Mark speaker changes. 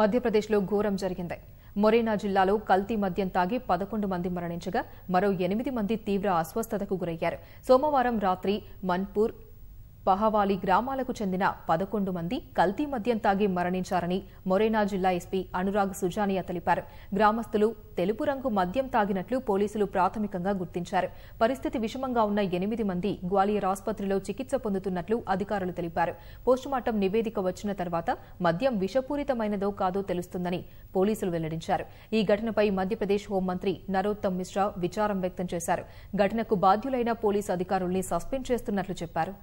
Speaker 1: మధ్యప్రదేశ్లో ఘోరం జరిగింది మొరేనా జిల్లాలో కల్తీ మద్యం తాగి పదకొండు మంది మరణించగా మరో ఎనిమిది మంది తీవ్ర అస్వస్థతకు గురయ్యారు సోమవారం రాత్రి మన్పూర్ పహవాలి గ్రామాలకు చెందిన పదకొండు మంది కల్తీ మద్యం తాగి మరణించారని మొరేనా జిల్లా ఎస్పీ అనురాగ్ సుజానియా తెలిపారు గ్రామస్తులు తెలుపు రంగు మద్యం తాగినట్లు పోలీసులు ప్రాథమికంగా గుర్తించారు పరిస్థితి విషమంగా ఉన్న ఎనిమిది మంది గ్వాలియర్ ఆసుపత్రిలో చికిత్స పొందుతున్నట్లు అధికారులు తెలిపారు పోస్టుమార్టం నివేదిక వచ్చిన తర్వాత మద్యం విషపూరితమైనదో కాదో తెలుస్తుందని పోలీసులు వెల్లడించారు ఈ ఘటనపై మధ్యప్రదేశ్ హోంమంత్రి నరోత్తమ్ మిశ్రా విచారం వ్యక్తం చేశారు ఘటనకు బాధ్యులైన పోలీసు అధికారుల్ని సస్పెండ్ చేస్తున్నట్లు చెప్పారు